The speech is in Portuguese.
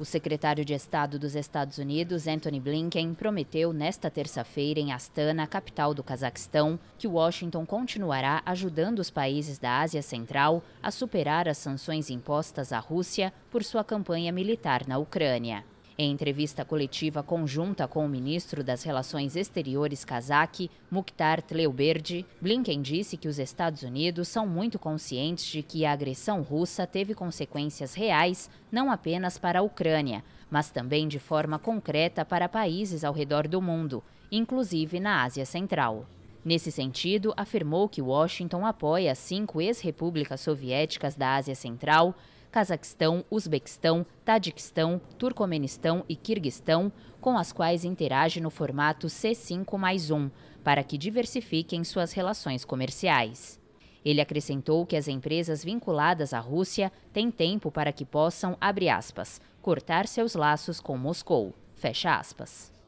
O secretário de Estado dos Estados Unidos, Anthony Blinken, prometeu nesta terça-feira em Astana, capital do Cazaquistão, que Washington continuará ajudando os países da Ásia Central a superar as sanções impostas à Rússia por sua campanha militar na Ucrânia. Em entrevista coletiva conjunta com o ministro das Relações Exteriores cazaque, Mukhtar Tleuberdi, Blinken disse que os Estados Unidos são muito conscientes de que a agressão russa teve consequências reais não apenas para a Ucrânia, mas também de forma concreta para países ao redor do mundo, inclusive na Ásia Central. Nesse sentido, afirmou que Washington apoia cinco ex-repúblicas soviéticas da Ásia Central, Cazaquistão, Uzbequistão, Tadiquistão, Turcomenistão e Quirguistão, com as quais interage no formato C5 mais 1, para que diversifiquem suas relações comerciais. Ele acrescentou que as empresas vinculadas à Rússia têm tempo para que possam, abre aspas, cortar seus laços com Moscou, fecha aspas.